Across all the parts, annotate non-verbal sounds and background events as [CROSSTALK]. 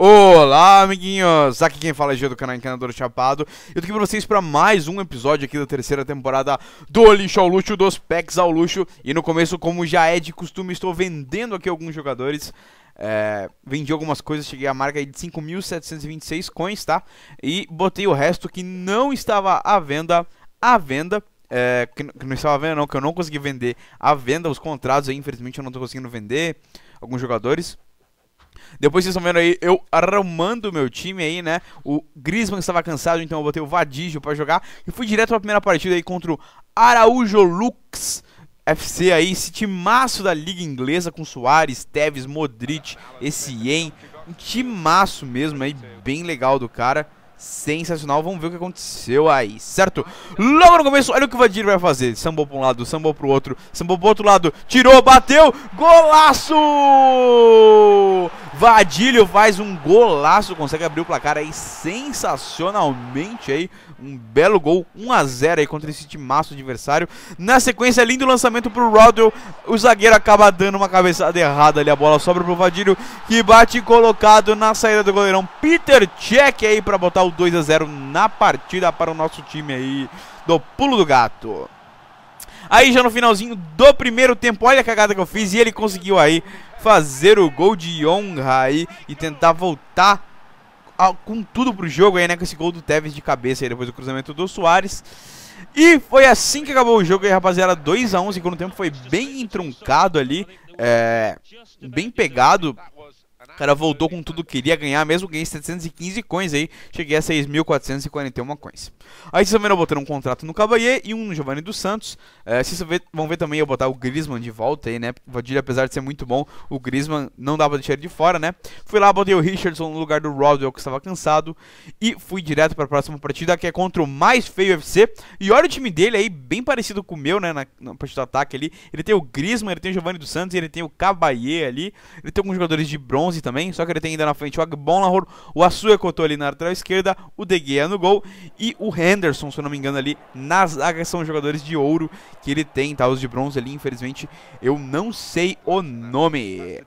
Olá, amiguinhos! Aqui quem fala é Gio do canal Encanador Chapado. Eu tô aqui pra vocês para mais um episódio aqui da terceira temporada do Lixo ao Luxo, dos Packs ao Luxo. E no começo, como já é de costume, estou vendendo aqui alguns jogadores. É, vendi algumas coisas, cheguei à marca de 5.726 coins, tá? E botei o resto que não estava à venda, à venda. É, que não estava à venda não, que eu não consegui vender à venda os contratos aí, infelizmente eu não tô conseguindo vender alguns jogadores depois vocês estão vendo aí, eu arrumando o meu time aí, né? O Griezmann estava cansado, então eu botei o Vadígio para jogar. E fui direto pra primeira partida aí contra o Araújo Lux. FC aí, esse timaço da Liga Inglesa com Soares, Tevez, Modric, esse em um timaço mesmo aí, bem legal do cara. Sensacional, vamos ver o que aconteceu aí, certo? Logo no começo, olha o que o Vadir vai fazer Sambou pra um lado, sambou pro outro Sambou pro outro lado, tirou, bateu Golaço! Vadilho faz um golaço, consegue abrir o placar aí sensacionalmente aí, um belo gol, 1 a 0 aí contra esse timaço adversário. Na sequência, lindo lançamento pro Rodwell, o zagueiro acaba dando uma cabeçada errada ali, a bola sobra pro Vadilho, que bate colocado na saída do goleirão Peter Check aí para botar o 2 a 0 na partida para o nosso time aí do pulo do gato. Aí já no finalzinho do primeiro tempo, olha a cagada que eu fiz e ele conseguiu aí fazer o gol de honra aí e tentar voltar a, com tudo pro jogo aí, né? Com esse gol do Tevez de cabeça aí, depois do cruzamento do Soares. E foi assim que acabou o jogo aí, rapaziada. 2x1, segundo tempo foi bem entroncado ali. É, bem pegado o cara voltou com tudo que queria ganhar, mesmo ganhei 715 coins aí. Cheguei a 6.441 coins. Aí vocês também vão botar um contrato no Cavalier e um no Giovanni dos Santos. É, vocês vão ver também eu botar o Griezmann de volta aí, né? O Vadilha, apesar de ser muito bom, o Griezmann não dava pra deixar ele de fora, né? Fui lá, botei o Richardson no lugar do Rodwell, que estava cansado. E fui direto para a próxima partida, que é contra o mais feio UFC. E olha o time dele aí, bem parecido com o meu, né? Na, na parte do ataque ali. Ele tem o Griezmann, ele tem o Giovanni dos Santos, ele tem o Cavalier ali. Ele tem alguns jogadores de bronze 11 também, só que ele tem ainda na frente o Agbonlahor o Asue Kotô ali na lateral esquerda, o De Gea no gol e o Henderson, se eu não me engano ali, na zaga são jogadores de ouro que ele tem, tá? Os de bronze ali, infelizmente, eu não sei o nome.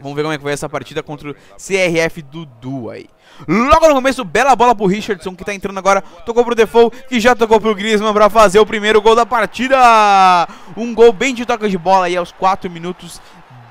Vamos ver como é que vai essa partida contra o CRF Dudu aí. Logo no começo, bela bola pro Richardson, que tá entrando agora. Tocou pro Defoe, que já tocou pro Griezmann pra fazer o primeiro gol da partida. Um gol bem de toca de bola aí aos 4 minutos.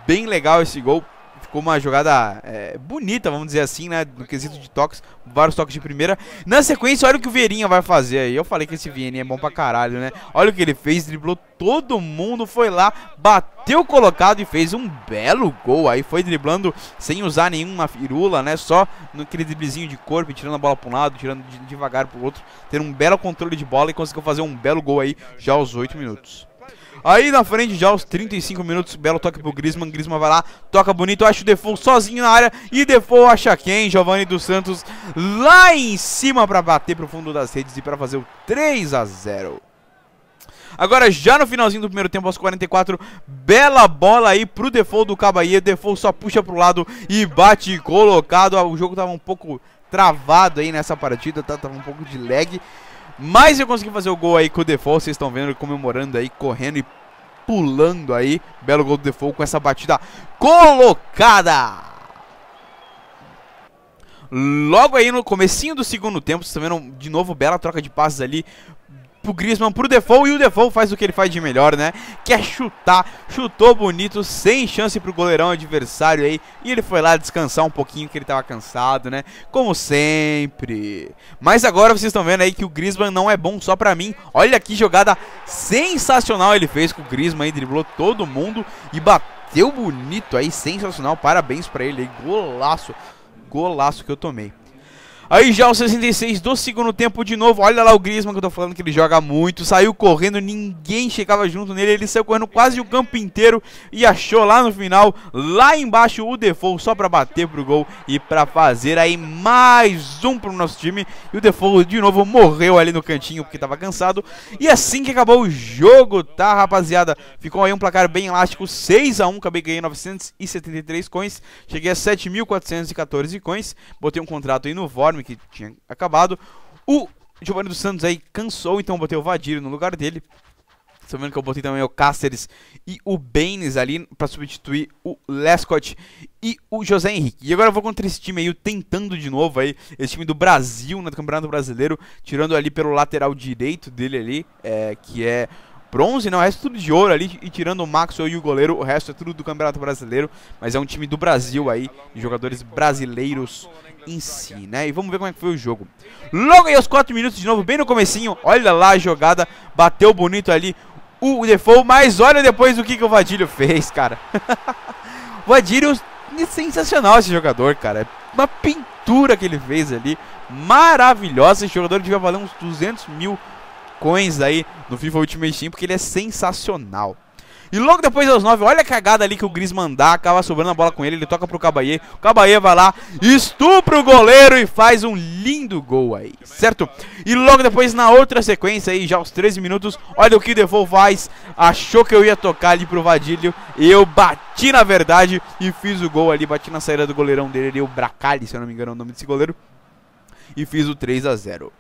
Bem legal esse gol. Ficou uma jogada é, bonita, vamos dizer assim, né? No quesito de toques, vários toques de primeira. Na sequência, olha o que o Vieirinha vai fazer aí. Eu falei que esse Vieirinha é bom pra caralho, né? Olha o que ele fez, driblou todo mundo, foi lá, bateu colocado e fez um belo gol. Aí foi driblando sem usar nenhuma firula, né? Só naquele driblezinho de corpo, tirando a bola para um lado, tirando devagar para o outro, tendo um belo controle de bola e conseguiu fazer um belo gol aí já aos 8 minutos. Aí na frente já os 35 minutos, belo toque pro Griezmann, Griezmann vai lá, toca bonito, acha o Defoe sozinho na área e Defoe acha quem? Giovanni dos Santos lá em cima para bater pro fundo das redes e para fazer o 3 a 0. Agora, já no finalzinho do primeiro tempo, aos 44, bela bola aí pro default do Cabaia. Default só puxa pro lado e bate colocado. O jogo tava um pouco travado aí nessa partida, tá, tava um pouco de lag. Mas eu consegui fazer o gol aí com o Default. Vocês estão vendo comemorando aí, correndo e pulando aí. Belo gol do Default com essa batida colocada. Logo aí no comecinho do segundo tempo, vocês estão vendo de novo bela troca de passes ali pro Griezmann, pro Defoe, e o Defoe faz o que ele faz de melhor, né? Que é chutar, chutou bonito, sem chance pro goleirão adversário aí, e ele foi lá descansar um pouquinho que ele tava cansado, né? Como sempre. Mas agora vocês estão vendo aí que o Griezmann não é bom só pra mim. Olha que jogada sensacional ele fez com o Griezmann aí, driblou todo mundo e bateu bonito aí, sensacional. Parabéns pra ele aí, golaço, golaço que eu tomei. Aí já os 66 do segundo tempo de novo. Olha lá o Griezmann que eu tô falando que ele joga muito. Saiu correndo, ninguém chegava junto nele. Ele saiu correndo quase o campo inteiro e achou lá no final, lá embaixo, o default só para bater pro gol e para fazer aí mais um pro nosso time. E o default de novo morreu ali no cantinho porque tava cansado. E assim que acabou o jogo, tá, rapaziada? Ficou aí um placar bem elástico, 6 a 1 Acabei ganhando 973 coins. Cheguei a 7.414 coins. Botei um contrato aí no Vorm que tinha acabado. O Giovanni dos Santos aí cansou, então eu botei o Vadiro no lugar dele. Estão vendo que eu botei também o Cáceres e o Baines ali para substituir o Lescott e o José Henrique. E agora eu vou contra esse time aí, tentando de novo aí, esse time do Brasil no né, Campeonato Brasileiro, tirando ali pelo lateral direito dele ali, é, que é bronze, não, o resto é tudo de ouro ali, e tirando o Max e o goleiro, o resto é tudo do Campeonato Brasileiro, mas é um time do Brasil aí, de jogadores brasileiros em si, né? E vamos ver como é que foi o jogo. Logo aí aos 4 minutos de novo, bem no comecinho, olha lá a jogada, bateu bonito ali o default, mas olha depois o que, que o Vadilho fez, cara. [LAUGHS] o Vadilho, é sensacional esse jogador, cara, uma pintura que ele fez ali, maravilhosa, esse jogador devia valer uns 200 mil facões aí no FIFA Ultimate Team, porque ele é sensacional. E logo depois aos 9, olha a cagada ali que o Griezmann dá, acaba sobrando a bola com ele, ele toca pro Cabaye o Cabaye vai lá, estupra o goleiro e faz um lindo gol aí, certo? E logo depois na outra sequência aí, já aos 13 minutos, olha o que o faz, achou que eu ia tocar ali pro Vadilho, eu bati na verdade e fiz o gol ali, bati na saída do goleirão dele ali, o Bracali, se eu não me engano é o nome desse goleiro, e fiz o 3 a 0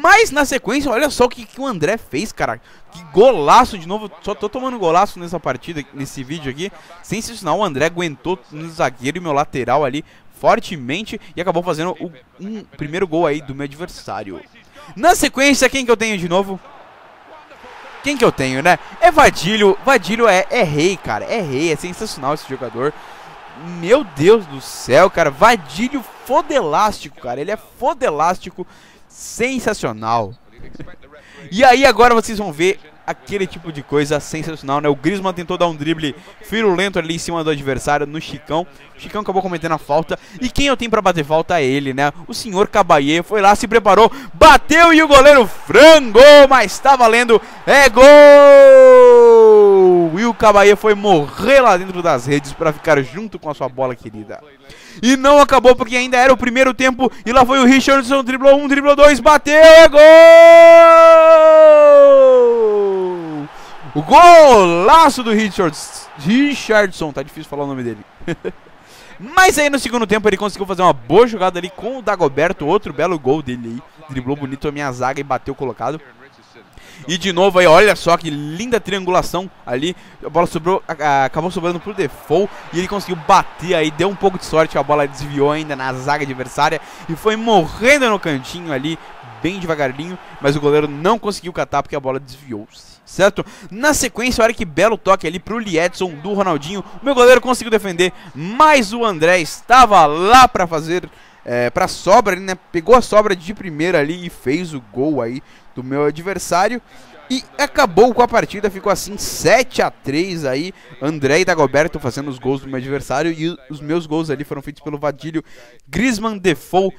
mas na sequência, olha só o que, que o André fez, cara. Que golaço de novo. Só tô tomando golaço nessa partida, nesse vídeo aqui. Sensacional, o André aguentou no zagueiro e meu lateral ali fortemente e acabou fazendo o um primeiro gol aí do meu adversário. Na sequência, quem que eu tenho de novo? Quem que eu tenho, né? É Vadilho. Vadilho é, é rei, cara. É rei, é sensacional esse jogador. Meu Deus do céu, cara. Vadilho fodelástico, cara. Ele é fodelástico sensacional. E aí agora vocês vão ver aquele tipo de coisa sensacional, né? O Griezmann tentou dar um drible firulento ali em cima do adversário, no Chicão. O Chicão acabou cometendo a falta. E quem eu tenho para bater falta é ele, né? O senhor Caballé foi lá, se preparou, bateu e o goleiro frangou, mas tá valendo. É gol! E o Caballé foi morrer lá dentro das redes para ficar junto com a sua bola querida. E não acabou porque ainda era o primeiro tempo. E lá foi o Richardson, driblou um, driblou dois, bateu, é gol! O golaço do Richards, Richardson, tá difícil falar o nome dele. [LAUGHS] Mas aí no segundo tempo ele conseguiu fazer uma boa jogada ali com o Dagoberto, outro belo gol dele aí. Driblou bonito a minha zaga e bateu colocado. E de novo aí, olha só que linda triangulação ali. A bola sobrou, acabou sobrando pro Defoe e ele conseguiu bater aí, deu um pouco de sorte, a bola desviou ainda na zaga adversária e foi morrendo no cantinho ali, bem devagarinho, mas o goleiro não conseguiu catar porque a bola desviou-se certo? Na sequência, olha que belo toque ali pro Liedson do Ronaldinho. O meu goleiro conseguiu defender, mas o André estava lá para fazer é, para sobra, né? Pegou a sobra de primeira ali e fez o gol aí do meu adversário. E acabou com a partida, ficou assim 7 a 3 aí. André e Dagoberto fazendo os gols do meu adversário. E os meus gols ali foram feitos pelo Vadilho, Grisman Defoe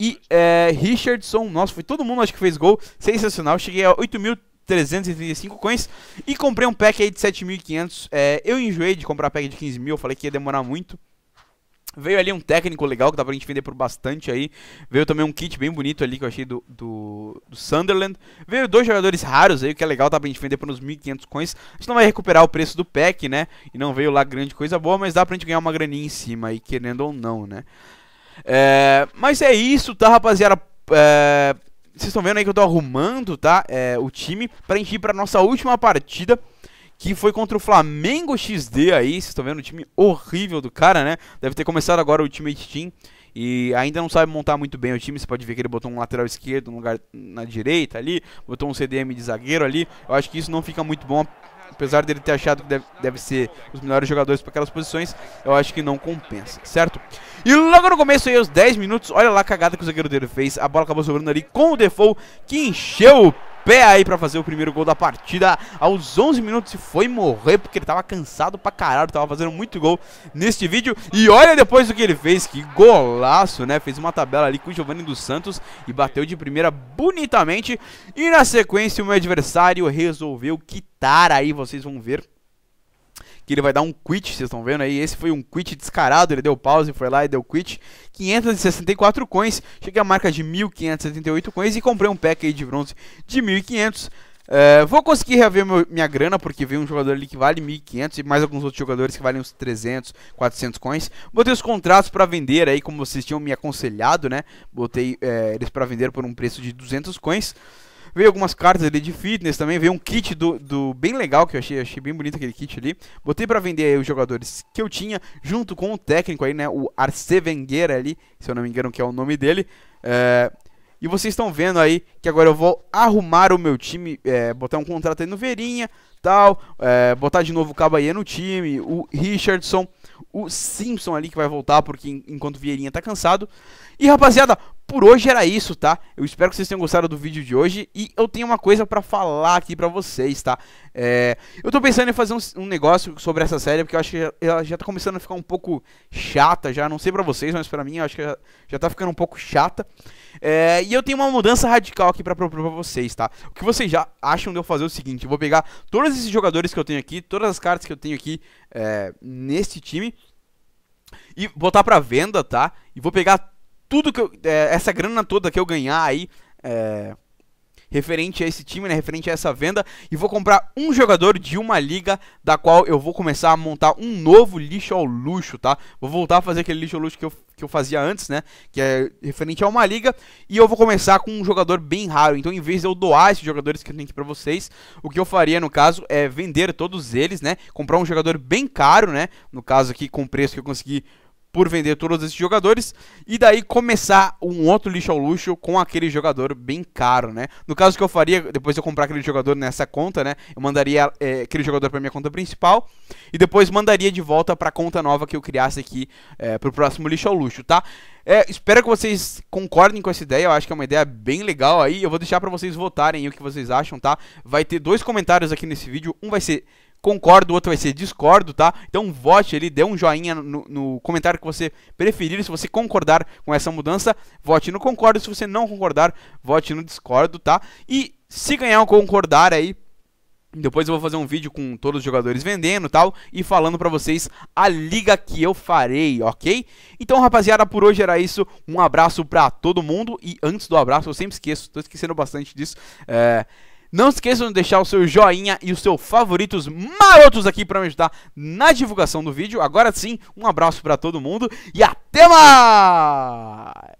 e é, Richardson. Nossa, foi todo mundo acho que fez gol. Sensacional. Cheguei a 8.000 335 coins e comprei um pack aí de 7.500. É, eu enjoei de comprar pack de 15 mil, falei que ia demorar muito. Veio ali um técnico legal que dá pra gente vender por bastante aí. Veio também um kit bem bonito ali que eu achei do, do, do Sunderland. Veio dois jogadores raros aí, que é legal, dá pra gente vender por uns 1.500 coins. A gente não vai recuperar o preço do pack, né? E não veio lá grande coisa boa, mas dá pra gente ganhar uma graninha em cima aí, querendo ou não, né? É, mas é isso, tá, rapaziada? É, vocês estão vendo aí que eu tô arrumando, tá? É, o time pra ir pra nossa última partida. Que foi contra o Flamengo XD aí. Vocês estão vendo o time horrível do cara, né? Deve ter começado agora o Ultimate Team. E ainda não sabe montar muito bem o time. Você pode ver que ele botou um lateral esquerdo no lugar na direita ali. Botou um CDM de zagueiro ali. Eu acho que isso não fica muito bom apesar dele ter achado que deve, deve ser os melhores jogadores para aquelas posições, eu acho que não compensa, certo? E logo no começo aí, aos 10 minutos, olha lá a cagada que o zagueiro dele fez, a bola acabou sobrando ali com o default, que encheu pé aí para fazer o primeiro gol da partida aos 11 minutos e foi morrer porque ele tava cansado pra caralho, tava fazendo muito gol neste vídeo. E olha depois o que ele fez, que golaço, né? Fez uma tabela ali com o Giovanni dos Santos e bateu de primeira bonitamente. E na sequência o meu adversário resolveu quitar aí, vocês vão ver que ele vai dar um quit, vocês estão vendo aí, esse foi um quit descarado, ele deu pause, foi lá e deu quit, 564 coins, cheguei à marca de 1578 coins e comprei um pack aí de bronze de 1500, eh, vou conseguir reaver meu, minha grana, porque veio um jogador ali que vale 1.500 e mais alguns outros jogadores que valem uns 300, 400 coins. Botei os contratos para vender aí, como vocês tinham me aconselhado, né? Botei eh, eles para vender por um preço de 200 coins. Veio algumas cartas ali de fitness também. Veio um kit do, do bem legal que eu achei. Achei bem bonito aquele kit ali. Botei para vender aí os jogadores que eu tinha, junto com o técnico aí, né? O Arce Wenger ali, se eu não me engano, que é o nome dele. É... E vocês estão vendo aí que agora eu vou arrumar o meu time, é, botar um contrato aí no Verinha, tal, é, botar de novo o Cabaia no time, o Richardson, o Simpson ali que vai voltar porque enquanto o Vieirinha tá cansado. E rapaziada, por hoje era isso, tá? Eu espero que vocês tenham gostado do vídeo de hoje e eu tenho uma coisa pra falar aqui pra vocês, tá? É, eu tô pensando em fazer um, um, negócio sobre essa série, porque eu acho que ela já tá começando a ficar um pouco chata já, não sei pra vocês, mas pra mim eu acho que já, já tá ficando um pouco chata. É, e eu tenho uma mudança radical aqui pra propor pra vocês, tá? O que vocês já acham de eu fazer é o seguinte, eu vou pegar todos esses jogadores que eu tenho aqui, todas as cartas que eu tenho aqui é, neste time... E botar pra venda, tá? E vou pegar tudo que eu, é, essa grana toda que eu ganhar aí é, referente a esse time, né, referente a essa venda, e vou comprar um jogador de uma liga da qual eu vou começar a montar um novo lixo ao luxo, tá? Vou voltar a fazer aquele lixo ao luxo que eu, que eu fazia antes, né, que é referente a uma liga, e eu vou começar com um jogador bem raro. Então, em vez de eu doar esses jogadores que eu tenho aqui para vocês, o que eu faria no caso é vender todos eles, né, comprar um jogador bem caro, né, no caso aqui com preço que eu consegui por vender todos esses jogadores e daí começar um outro lixo ao luxo com aquele jogador bem caro, né? No caso que eu faria, depois eu comprar aquele jogador nessa conta, né? Eu mandaria é, aquele jogador para minha conta principal e depois mandaria de volta para a conta nova que eu criasse aqui é, eh, para o próximo lixo ao luxo, tá? É, espero que vocês concordem com essa ideia, eu acho que é uma ideia bem legal aí. Eu vou deixar para vocês votarem o que vocês acham, tá? Vai ter dois comentários aqui nesse vídeo, um vai ser concordo, o outro vai ser discordo, tá? Então vote ali, dê um joinha no, no, comentário que você preferir. Se você concordar com essa mudança, vote no concordo. Se você não concordar, vote no discordo, tá? E se ganhar um concordar aí, depois eu vou fazer um vídeo com todos os jogadores vendendo e tal, e falando pra vocês a liga que eu farei, ok? Então, rapaziada, por hoje era isso. Um abraço pra todo mundo. E antes do abraço, eu sempre esqueço, tô esquecendo bastante disso. É... Não esqueçam de deixar o seu joinha e os seus favoritos marotos aqui para me ajudar na divulgação do vídeo. Agora sim, um abraço para todo mundo e até mais!